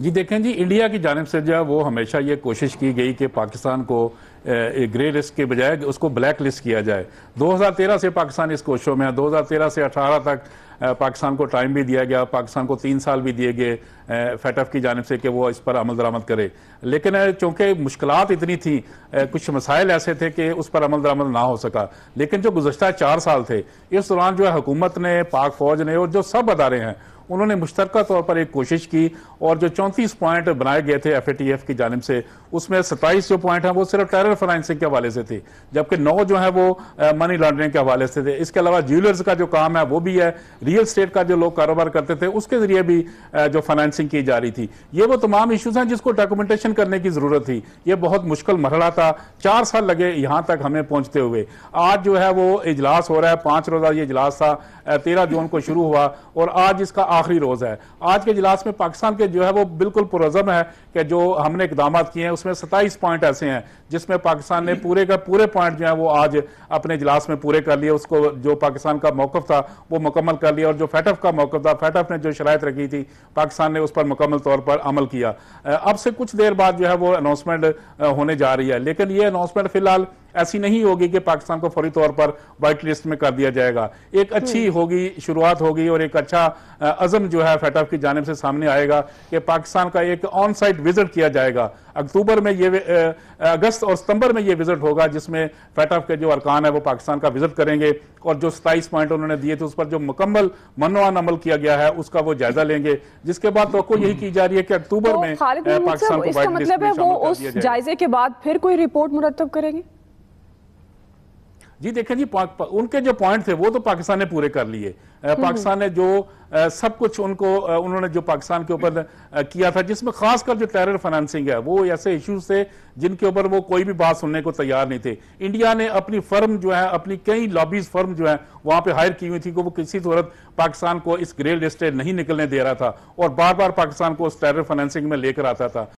जी देखें जी इंडिया की जानब से जो वो हमेशा ये कोशिश की गई कि पाकिस्तान को ग्रे लिस्ट के बजाय उसको ब्लैक लिस्ट किया जाए 2013 से पाकिस्तान इस कोशिशों में है 2013 से 18 तक पाकिस्तान को टाइम भी दिया गया पाकिस्तान को तीन साल भी दिए गए फेटअप की जानब से कि वो इस पर अमल दरामद करे लेकिन चूंकि मुश्किल इतनी थी कुछ मसाइल ऐसे थे कि उस पर अमल दरामद ना हो सका लेकिन जो गुजशत चार साल थे इस दौरान जो है हुकूमत ने पाक फौज ने और जो सब अदारे हैं उन्होंने मुश्तरक तौर पर एक कोशिश की और जो चौंतीस पॉइंट बनाए गए थे एफ ए टी एफ की जानब से उसमें सत्ताईस जो पॉइंट हैं वो सिर्फ टेरर फाइनेंसिंग के हवाले से थे जबकि नौ जो है वो मनी लॉन्ड्रिंग के हवाले से थे इसके अलावा ज्वेलर्स का जो काम है वो भी है रियल स्टेट का जो लोग कारोबार करते थे उसके जरिए भी जो फाइनेंसिंग की जा रही थी ये वो तमाम इशूज़ हैं जिसको डॉक्यूमेंटेशन करने की ज़रूरत थी ये बहुत मुश्किल मरला था चार साल लगे यहां तक हमें पहुंचते हुए आज जो है वो इजलास हो रहा है पांच रोज़ा ये इजलास था तेरह जून को शुरू हुआ और आज इसका आखिरी रोज़ है आज के इजलास में पाकिस्तान के जो है वो बिल्कुल पुरज़म है कि जो हमने इकदाम किए हैं उसमें सताईस पॉइंट ऐसे हैं जिसमें पाकिस्तान ने पूरे का पूरे पॉइंट जो है वो आज अपने इजलास में पूरे कर लिए उसको जो पाकिस्तान का मौकफ था वो मुकम्मल कर लिया और जो फैटफ का मौकफ था फैटफ ने जो शरात रखी थी पाकिस्तान ने उस पर मुकम्मल तौर पर अमल किया अब से कुछ देर बाद जो है वो अनाउंसमेंट होने जा रही है लेकिन ये अनाउंसमेंट फिलहाल ऐसी नहीं होगी कि पाकिस्तान को फौरी तौर पर व्हाइट लिस्ट में कर दिया जाएगा एक अच्छी हम्म। होगी शुरुआत होगी और एक अच्छा अजम जो है फैटफ की जानब से सामने आएगा कि पाकिस्तान का एक ऑन साइट विजिट किया जाएगा अक्टूबर में ये अगस्त और सितंबर में ये विजिट होगा जिसमें फैटफ के जो अरकान है वो पाकिस्तान का विजिट करेंगे और जो सताईस पॉइंट उन्होंने दिए थे उस पर जो मुकम्मल मनवान अमल किया गया है उसका वो जायजा लेंगे जिसके बाद तो यही की जा रही है कि अक्टूबर तो में पाकिस्तान को मतलब है वो उस जायजे के बाद फिर कोई रिपोर्ट मुरतब करेंगे जी देखें जी उनके जो पॉइंट थे वो तो पाकिस्तान ने पूरे कर लिए हम्म, हम्म। पाकिस्तान ने जो आ, सब कुछ उनको आ, उन्होंने जो पाकिस्तान के ऊपर किया था जिसमें खासकर जो टेरर फाइनेंसिंग है वो ऐसे इश्यूज थे जिनके ऊपर वो कोई भी बात सुनने को तैयार नहीं थे इंडिया ने अपनी फर्म जो है अपनी कई लॉबीज फर्म जो है वहां पे हायर की हुई थी कि वो किसी तरह पाकिस्तान को इस ग्रे लिस्ट नहीं निकलने दे रहा था और बार बार पाकिस्तान को उस टेरर फाइनेंसिंग में लेकर आता था